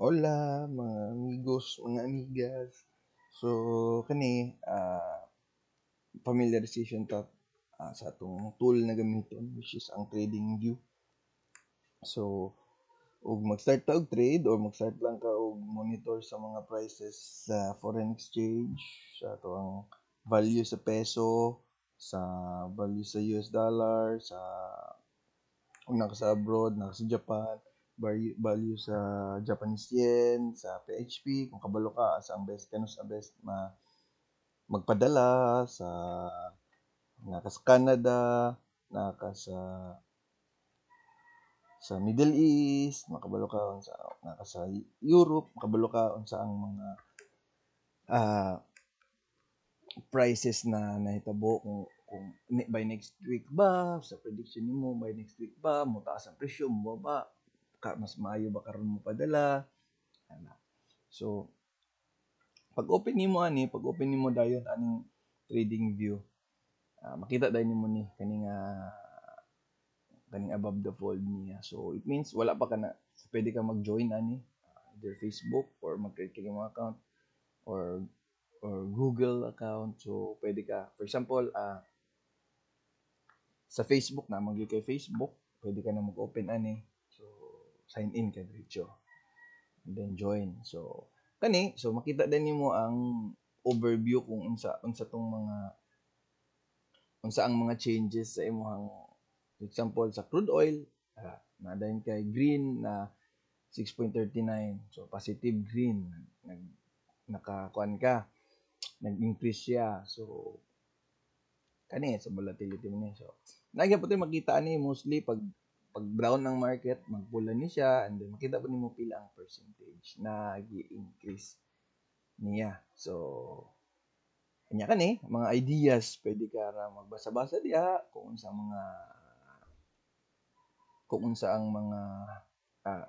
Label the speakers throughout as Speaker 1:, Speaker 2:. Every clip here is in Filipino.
Speaker 1: hola, mga amigos, mga amigas. So, kani, uh, familiarization ta uh, sa atong tool na gamiton, which is ang trading view. So, og mag-start ta og trade or mag-start lang ka og monitor sa mga prices sa foreign exchange, sa ato ang value sa peso, sa value sa US dollar, sa kung sa abroad, naka sa Japan, value sa Japanese yen, sa PHP, kung kabalo ka, sa ang best, kano sa best ma, magpadala, sa naka sa Canada, naka sa sa Middle East, makabalo ka unsa naka sa Europe, makabalo ka unsa ang mga uh, prices na nahitabo kung kung by next week ba sa prediction nimo by next week ba mo taas ang presyo mo ba ka, mas maayo ba karon mo padala ana so pag open nimo ani pag open nimo dayon aning trading view uh, makita dahil nimo ni kaning uh, kaning above the fold niya so it means wala pa ka na pwede ka mag-join ani uh, either Facebook or mag-create ka mga account or or Google account. So, pwede ka, for example, uh, sa Facebook na, mag kay Facebook, pwede ka na mag-open ani sign in kay diretso. And then join. So kani so makita din nimo ang overview kung unsa unsa tong mga unsa ang mga changes sa imong for example sa crude oil uh, na dayon kay green na 6.39 so positive green nag nakakuan ka nag-increase siya so kani sa volatility mo niya so nagya po makita ani mostly pag pag brown ng market, magpula ni siya, and then makita po nimo pila ang percentage na gi-increase niya. So, kanya ka eh, mga ideas, pwede ka ra magbasa-basa diha kung unsa mga kung unsa ang mga uh,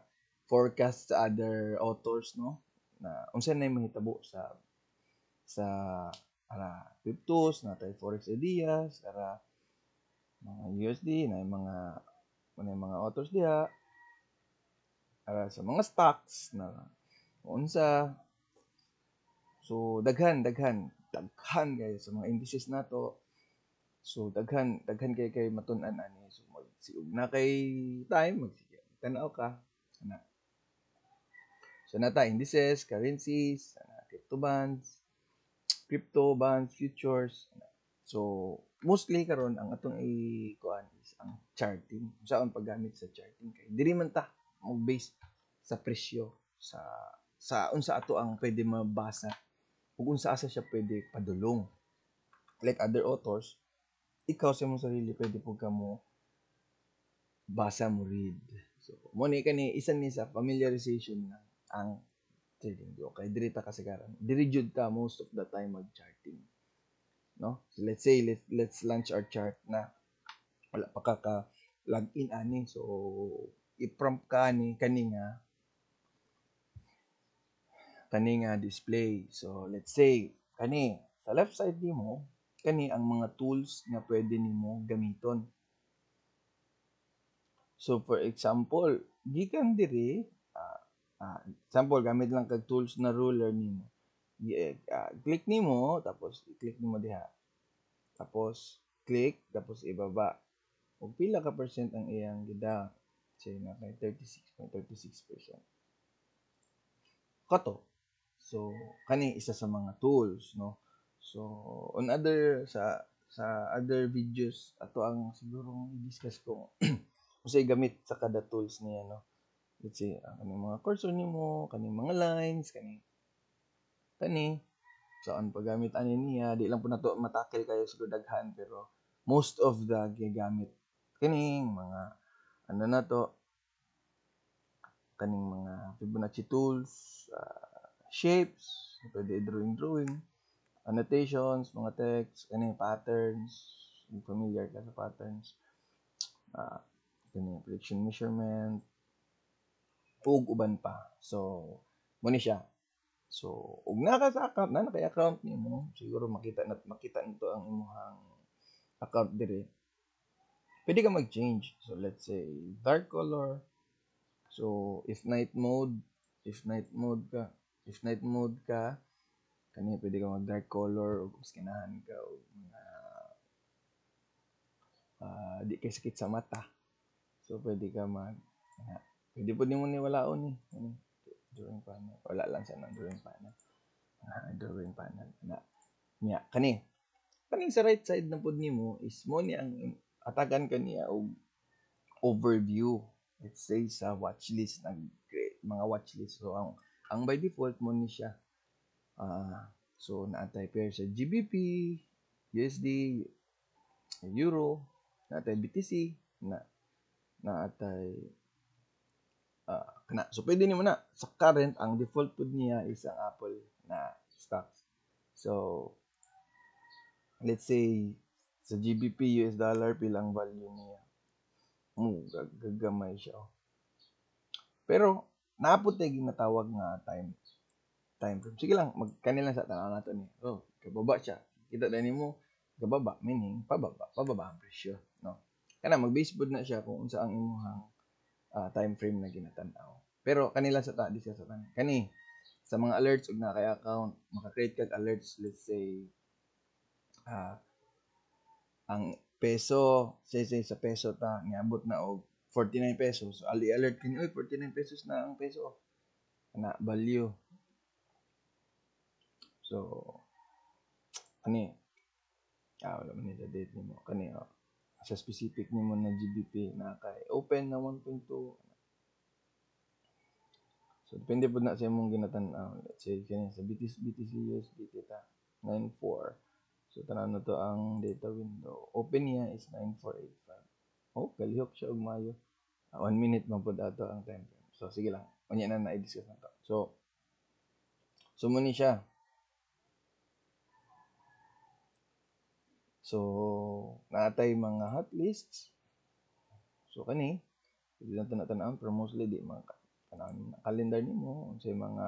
Speaker 1: forecast sa other authors no na unsa na mahitabo sa sa ara cryptos na tay forex ideas ara mga USD na mga mo ano na yung mga authors diha, para sa mga stocks na unsa. So, daghan, daghan, daghan guys sa mga indices na to. So, daghan, daghan kay kay matun-an ani. So, magsiog na kay time, magsiog. Tanaw ka. Ana. So, nata indices, currencies, ana, crypto bonds, crypto bonds, futures. Ana. So, mostly karon ang atong i-kuan is ang charting. Unsaon paggamit sa charting kay diri man ta mo base sa presyo sa sa unsa ato ang pwede mabasa ug unsa asa siya pwede padulong. Like other authors, ikaw sa imong sarili pwede pud kamo basa mo read. So, mo ni kani isa ni sa familiarization na ang trading. Okay, diri ta kasagaran. Diri jud ka most of the time mag-charting no? let's say let, let's launch our chart na wala pa ka ka log in ani so i-prompt ka ani kaninga kaninga display. So let's say kani sa left side nimo kani ang mga tools nga pwede nimo gamiton. So for example, gikan diri uh, uh, example gamit lang kag tools na ruler nimo uh, click nimo tapos i-click nimo diha. Tapos click tapos ibaba. Ug pila ka percent ang iyang gida? Say na kay 36.36%. Kato. So kani isa sa mga tools no. So on other sa sa other videos ato ang siguro i-discuss ko usay gamit sa kada tools niya no. Let's say, uh, ah, kaning mga cursor mo, kani mga lines, kani tani saan paggamit ani niya di lang po nato matakil kayo siguro daghan pero most of the gigamit kining mga ano na to kaning mga Fibonacci tools uh, shapes pwede drawing drawing annotations mga text ano patterns familiar ka sa patterns uh, ah, kaning prediction measurement ug uban pa so mo ni siya So, ug na ka sa account na kay account nimo, siguro makita na makita nito ang imong account dire. Pwede ka mag-change. So, let's say dark color. So, if night mode, if night mode ka, if night mode ka, kani pwede ka mag dark color o skinahan ka o mga uh, di kay sakit sa mata. So, pwede ka mag, na, ah, pwede po din mo niwalaon ni. Eh drawing panel. Wala lang siya ng drawing panel. Uh, drawing panel na niya. Kani. Kaning sa right side na pod nimo is mo ni ang atagan kaniya og overview. Let's say sa watchlist nag mga watchlist. So ang ang by default mo ni siya. Uh, so naatay pair sa GBP, USD, Euro, naatay BTC, na naatay kana. Ah, so pwede nimo na sa current ang default pod niya is ang Apple na stocks. So let's say sa GBP US dollar pilang value niya. Mo hmm, gagamay siya. Oh. Pero naputay natawag nga time time frame. Sige lang, magkanilang sa tanaw nato ni. Oh, kababa siya. Kita dani mo kababa meaning pababa, pababa ang presyo, no. Kana mag-baseball na siya kung unsa ang imuhang uh, time frame na ginatanaw. Pero kanila sa ta, discuss sa tan. Kani sa mga alerts ug na kay account, maka-create kag alerts let's say uh, ang peso, say say sa peso ta niabot na og 49 pesos. Ali alert kini oy 49 pesos na ang peso. Na value. So ani ah wala man ni date nimo kani oh sa specific niyo mo na GBP na kay open na 1.2 so depende po na sa imong ginatan-aw let's say kini sa BTC BTC USD kita 94 so tanan na to ang data window open niya is 9485 oh kalihok siya og mayo 1 uh, ah, minute man pud ato ang time so sige lang unya na na i-discuss na to so sumo so, ni siya So, naatay mga hot lists. So, kani, hindi na tanatanaan, pero mostly di mga kanaan calendar nimo sa mga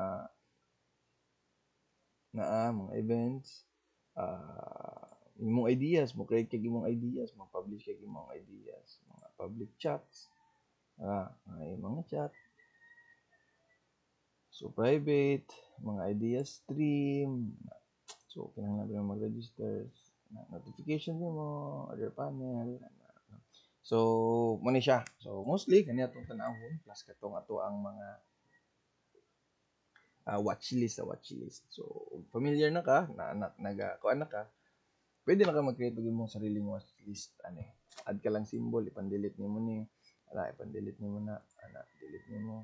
Speaker 1: naa mga events uh, imong ideas mo create kag imong ideas mo publish kag imong ideas mga public chats ah uh, ay mga chat so private mga ideas stream so kinahanglan mag-register notification din mo, other panel. So, muna siya. So, mostly, kanya itong tanahon, plus katong ato ang mga uh, watch list sa ah, watch list. So, familiar na ka, na, na, naga, kuan na ka, pwede na ka mag-create og imong sariling watch list. Ano, add ka lang symbol, ipandelete nimo ni, ala, ipandelete nimo na, ana, delete nimo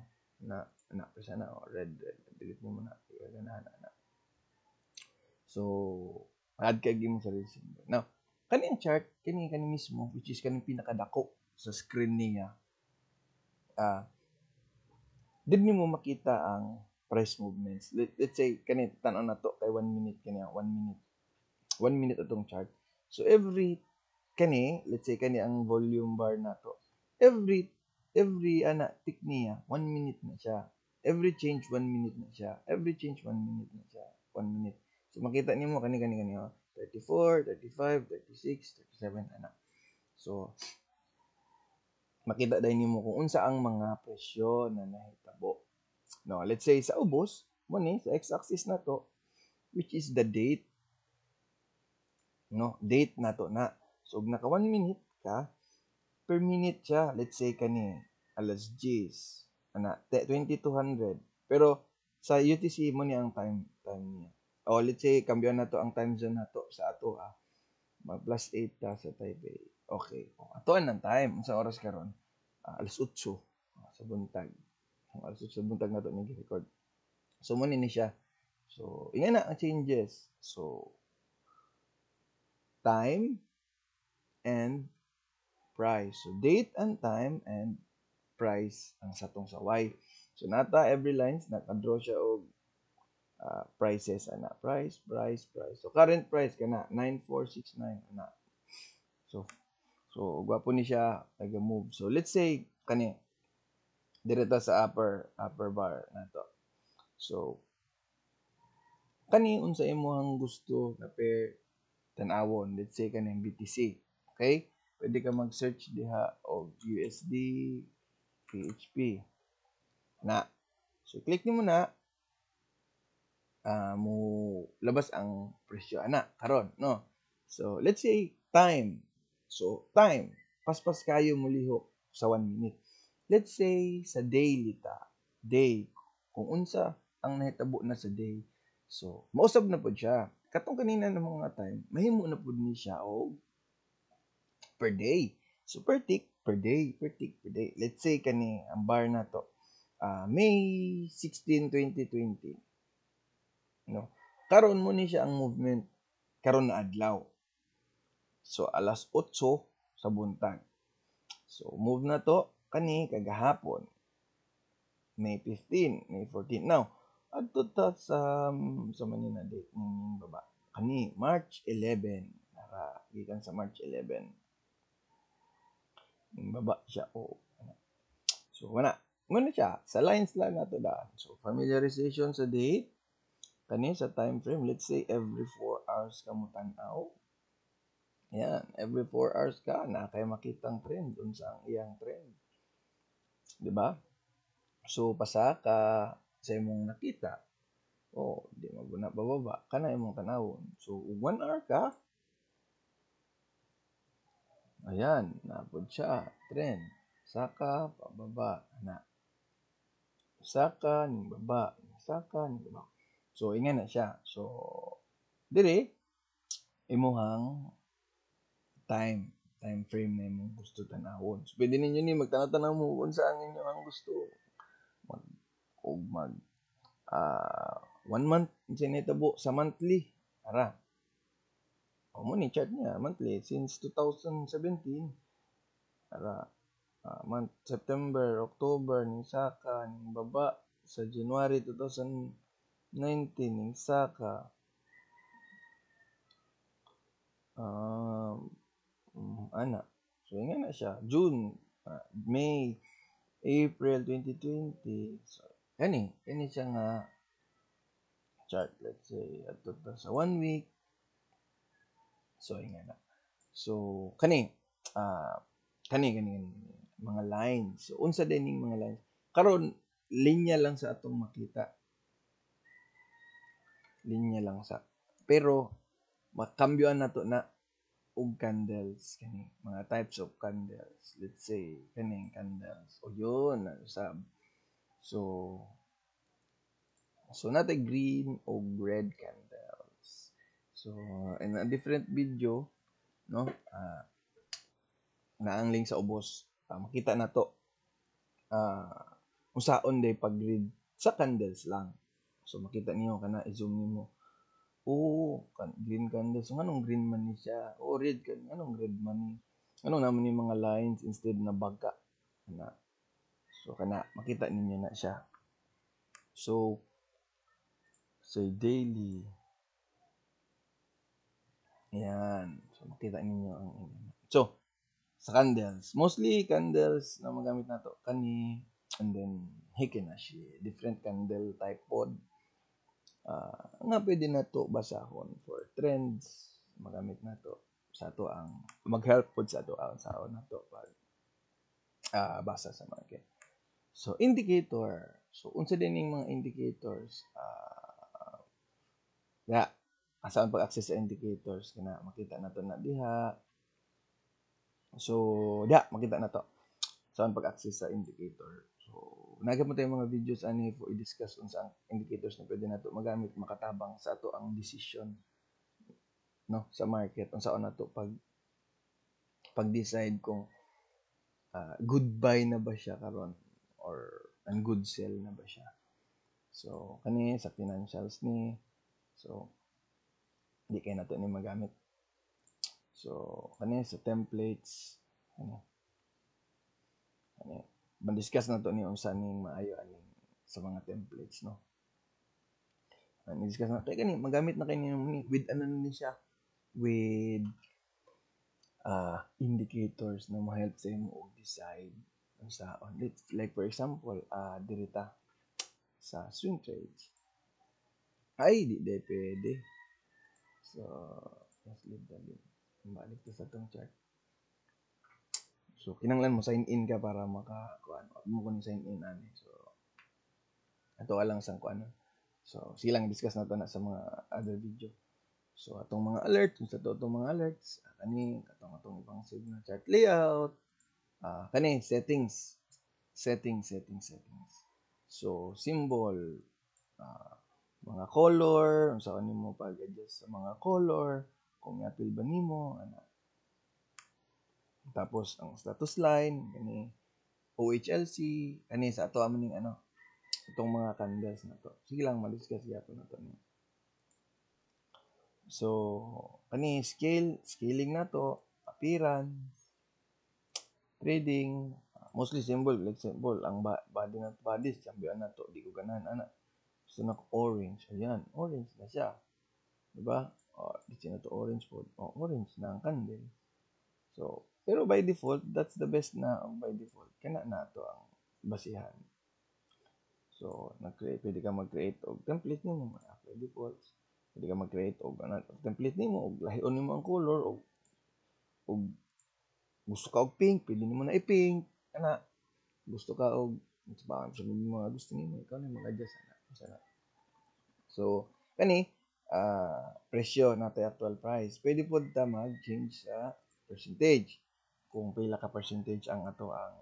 Speaker 1: na, ana, presa na, oh, red, red, delete mo na, iwagan na, ana, ana. So, add ka game sa resume. Now, kaning chart kani kani mismo which is kaning pinakadako sa screen niya. Ah uh, did nimo makita ang price movements. Let, let's say kani tan-aw na to kay 1 minute kani 1 minute. 1 minute atong chart. So every kani let's say kani ang volume bar na to. Every every ana tick niya 1 minute na siya. Every change 1 minute na siya. Every change 1 minute na siya. 1 minute. So makita mo, kani kani kani 34, 35, 36, 37 ana. So makita din niyo mo kung unsa ang mga presyo na nahitabo. No, let's say sa ubos, mo ni sa x-axis na to which is the date. No, date na to na. So naka 1 minute ka per minute siya. Let's say kani alas 10 ana 2200. Pero sa UTC mo ni ang time time niya oh, let's say, kambiyo na to ang time zone na to sa ato, ha ah. Mag plus 8 ta ah, sa Taipei. Okay. Oh, ato ang time. Sa oras karon ah, alas 8 oh, ah, sa buntag. Ang alas 8 sa buntag na to ni record. So, muna ni siya. So, ina na ang changes. So, time and price. So, date and time and price ang satong sa saway. So, nata every lines, nakadraw siya og uh, prices ana price price price so current price kana 9469 ana so so gwapo ni siya naga move so let's say kani direta sa upper upper bar na to so kani unsa imong gusto na pair tanawon let's say kani BTC okay pwede ka mag-search diha og USD PHP na so click nimo na uh, mo labas ang presyo ana ah, karon no so let's say time so time paspas kayo muliho sa 1 minute let's say sa daily ta day kung unsa ang nahitabo na sa day so mausab na pod siya katong kanina ng mga time mahimo na pod ni siya og per day so per tick per day per tick per day let's say kani ang bar na to uh, May 16, 2020 no karon mo ni siya ang movement karon na adlaw so alas 8 sa buntag so move na to kani kagahapon May 15 May 14 now adto ta sa um, sa manina date ning um, baba kani March 11 para gikan sa March 11 ning baba siya o oh. so wala Muna siya, sa lines lang nato da. So, familiarization sa date, Kani sa time frame, let's say every 4 hours ka mo tanaw. Yan, every 4 hours ka, na kay ang trend, unsa ang iyang trend. 'Di ba? So pasa ka sa imong nakita. Oh, di maguna bababa kana imong tanawon. So 1 hour ka, Ayan, napod siya. Trend. Saka, pababa, na. Saka, ning baba. Saka, ning baba. So inga na siya. So dire imuhang time time frame na imong gusto tanawon. So, pwede ninyo ni magtanaw-tanaw mo kung saan ninyo ang gusto. Mag og mag uh, one month sinitabo sa monthly ara. O mo ni chat niya monthly since 2017 ara uh, month September, October ning saka ning baba sa January 2000 19 in Saka. Um, ana. So, yun na siya. June, uh, May, April 2020. So, kani, kani siya nga chart. Let's say, At ta sa one week. So, yun na. So, kani, uh, kani, kani, kani, mga lines. So, unsa din yung mga lines. Karon, linya lang sa atong makita linya lang sa. Pero makambyoan nato na og candles kani mga types of candles let's say kaning candles o yun ano, sab so so nate green o red candles so in a different video no uh, ah, naang link sa ubos uh, makita na to uh, ah, usaon day pag read sa candles lang So makita niyo kana i-zoom nimo. Oh, kan green candle. So anong green man ni siya? Oh, red kan anong red man ni? Ano naman yung mga lines instead na baga na. So kana makita ninyo na siya. So say so daily Ayan. So, makita ninyo ang So, sa candles. Mostly candles na magamit nato Kani, and then Hikinashi. Different candle type pod uh, nga pwede na to basahon for trends magamit na to sa to ang mag-help pod sa to ang sao na to pag uh, basa sa market so indicator so unsa din ning mga indicators uh, ah, yeah, asaan pag-access sa indicators kana makita na to na diha so yeah, makita na to saan pag-access sa indicator So, nagapon tayo mga videos ani for i-discuss unsa ang indicators na pwede nato magamit makatabang sa ato ang decision no sa market unsa on nato pag pag-decide kung uh, good buy na ba siya karon or ang good sell na ba siya. So, kani sa financials ni so di kay nato ni magamit. So, kani sa templates ano. Ano madiscuss na to ni unsa ning maayo aning sa mga templates no and ah, discuss na kay kani magamit na kay ni with ano ni siya with uh, indicators na mo help sa imo og decide sa on let's like for example uh, ah, dirita sa swing trades ay di di pwede so let's leave the link balik to sa tong chart So, kinanglan mo sign in ka para maka kuan mo kun sign in ani. So, ato lang sang kuan. So, silang discuss nato na sa mga other video. So, atong mga alert, kung sa to atong mga alerts, ah, ani, atong atong ibang save na chart layout, ah, kani settings, settings, settings, settings. So, symbol, ah, mga color, unsa so, mo pag-adjust sa mga color, kung yatil ba nimo, ano, tapos, ang status line, ano OHLC, ano sa ato amin yung ano, itong mga candles na to. Sige lang, maliskas yato na to. Ano. So, ani scale, scaling na to, appearance, trading, mostly symbol, like symbol, ang body na bodies, champion na to, di ko ganan, ana. so na orange, ayan, orange na siya. di ba oh, dito na to orange po. oh, orange na ang candle. So, pero by default, that's the best na by default. Kana na to ang basihan. So, nag-create, pwede ka mag-create og template nimo man apply defaults. Pwede ka mag-create og ano, template nimo og lahion nimo ang color og og gusto ka og pink, pwede nimo na i-pink. Kana gusto ka og ba sa mga gusto nimo ikaw na mag-adjust ana. Sana. So, kani uh, presyo na actual price. Pwede po ta mag-change sa percentage kung pila ka percentage ang ato ang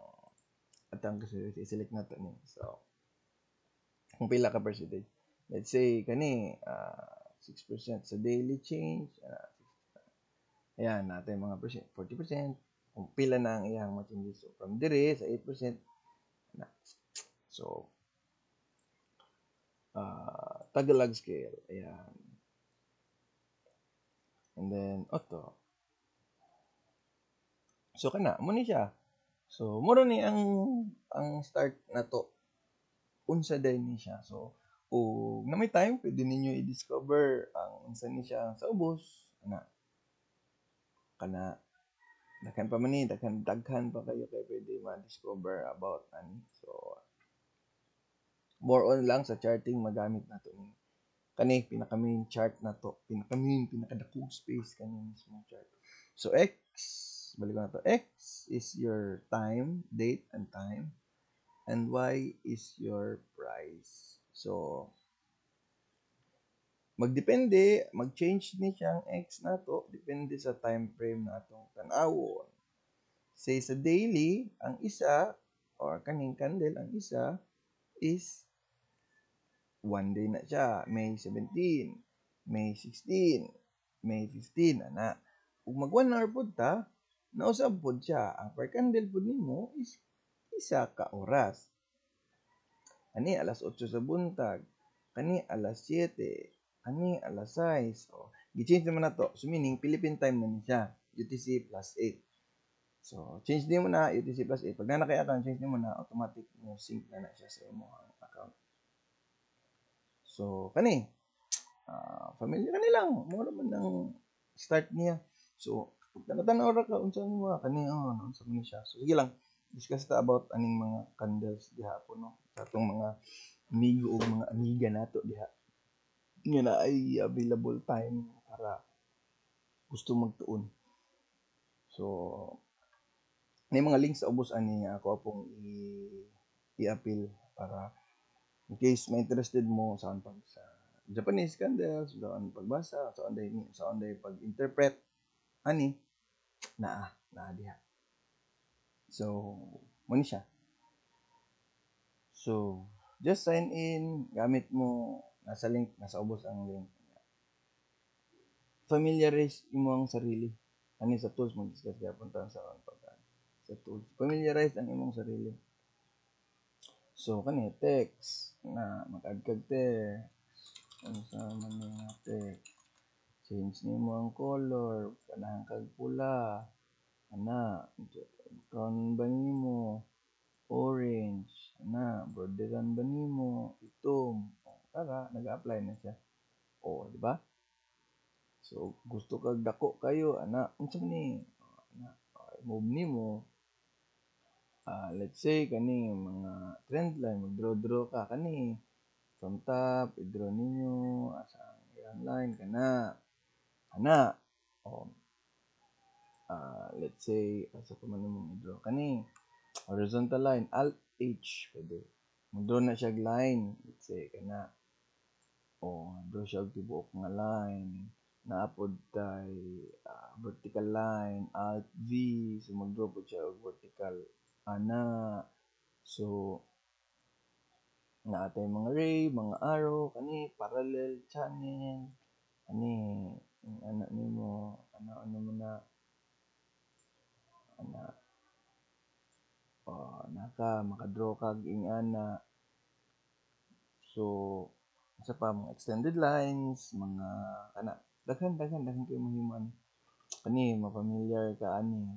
Speaker 1: atang i-select nato ni. So kung pila ka percentage. Let's say kani uh, ah, 6% sa daily change. Uh, ayan, natin mga percent, 40%. Kung pila na ang iyang changes. So from dire sa 8%. Na. So uh, ah, Tagalog scale. Ayan. And then auto. So kana mo ni siya. So muro ni ang ang start na to unsa day ni siya. So o na may time pwede ninyo i-discover ang unsa ni siya sa ubos na kana dakan pa man ni daghan daghan pa kayo kay pwede ma-discover about ani. So more on lang sa charting magamit nato ni kani pinaka main chart na to pinaka main pinaka dakong space kani mismo chart so x ko na to. X is your time, date and time. And Y is your price. So, magdepende, mag-change ni siyang X na to, depende sa time frame na itong tanawon. Say sa daily, ang isa, or kaning candle, ang isa, is one day na siya, May 17, May 16, May 15, ana. Kung mag-1 hour po ta, Nausab pod siya, ang perkandil pod nimo is isa ka oras. Ani alas 8 sa buntag, kani alas 7, ani alas 6. O, gi-change naman na to. So meaning, Philippine time na ni siya, UTC plus 8. So, change din mo na UTC plus 8. Pag nanakaya nakay change din mo na, automatic mo sync na na siya sa imo ang account. So, kani, uh, familiar kanilang, mura man ang start niya. So, Tanatan ora ka unsa oh, ano, ni mga kanion, unsa man siya. So sige lang, discuss ta about aning mga candles diha gihapon no. Sa atong mga amigo o mga amiga nato diha. Nga na ay available time para gusto magtuon. So may mga links sa ubos ani ako pong i i-appeal para in case may interested mo sa pag sa Japanese candles, saan pagbasa, saan day, saan day pag-interpret, ani, na na diha so mo ni siya so just sign in gamit mo nasa link nasa ubos ang link familiarize mo ang sarili ani sa tools mo discuss gyapon ta sa ang pagka sa tools familiarize ang imong sarili so kani text na mag-add kag text ano sa man text Change nimo ang color, kanang kag pula, ana, karon ba nimo orange, ana, borderan ba nimo itom, tara nag-apply na siya. Oh, di ba? So gusto kag dako kayo ana, unsa ni? Ana, move nimo uh, ah, let's say kani mga trend line magdraw-draw ka kani from top i-draw ninyo asa ang line kana ka na. O, um, uh, ah, let's say, asa ko man mong i-draw kani Horizontal line, Alt H, pwede. draw na siya line, let's say, kana na. O, draw siya tibuok nga line. Naapod tay uh, ah, vertical line, Alt V. So, mag-draw po siya vertical ana. So, na atay mga ray, mga arrow, kani, parallel channel, ani ang anak ano nimo ana ano mo na ana oh, naka makadraw kag ing ana so isa pa mga extended lines mga ana, daghan daghan daghan kay mahimuan kani eh, mapamilyar ka ani eh.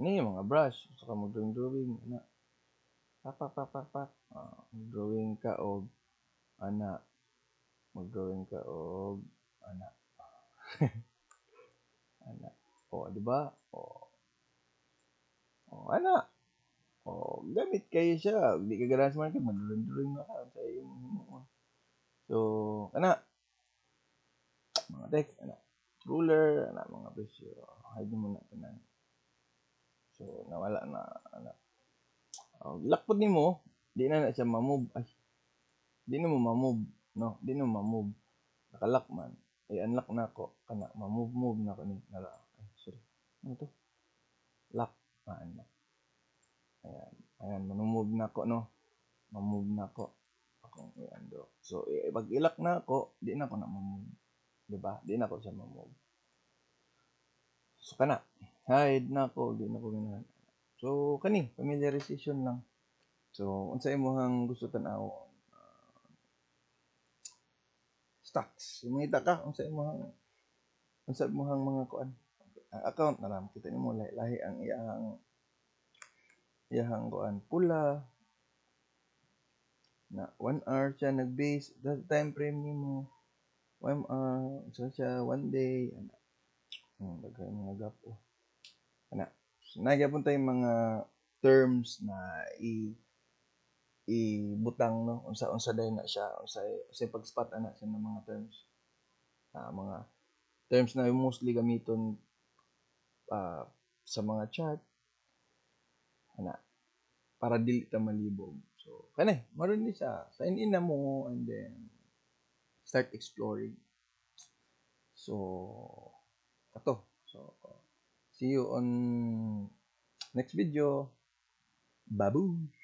Speaker 1: ani mga brush so ka mag drawing drawing ana pak pak pak pak uh, ah, drawing ka og ana mag drawing ka og Ana. ana. O, di ba? O. O, ana. O, gamit kayo siya. Hindi ka garage market, madulang-dulang na ka sa So, ana. Mga text, ana. Ruler, ana, mga presyo. Hide mo na tanan. So, nawala na, ana. Oh, lakpod ni mo, di na na siya mamove. Ay, di na mo mamove. No, di na mo mamove. man ay unlock na ko kana ma-move move na ko ni na ay sorry ano to lock ah unlock ayan ayan ma-move na ko no ma-move na ko akong i-undo so pag i-lock na ko di na ko na ma-move di ba di na ko siya ma-move so kana hide na ako di na ko ganahan so kani familiarization lang so unsa imong gusto tan-aw stocks. Sumita ka unsa imong unsa imong mga kuan ang ah, account na lang kita nimo lahi-lahi ang iyang iyang kuan pula na 1 hour siya nag-base that time frame nimo 1 hour so siya 1 day ana hmm, dagay mga gap oh ana nagyapon tayong mga terms na i ibutang no unsa unsa day na siya unsay unsay pagspat ana sa mga terms uh, mga terms na mostly gamiton uh, sa mga chat ana para dili ta malibog so kani maron ni sa sign in na mo and then start exploring so ato so see you on next video babu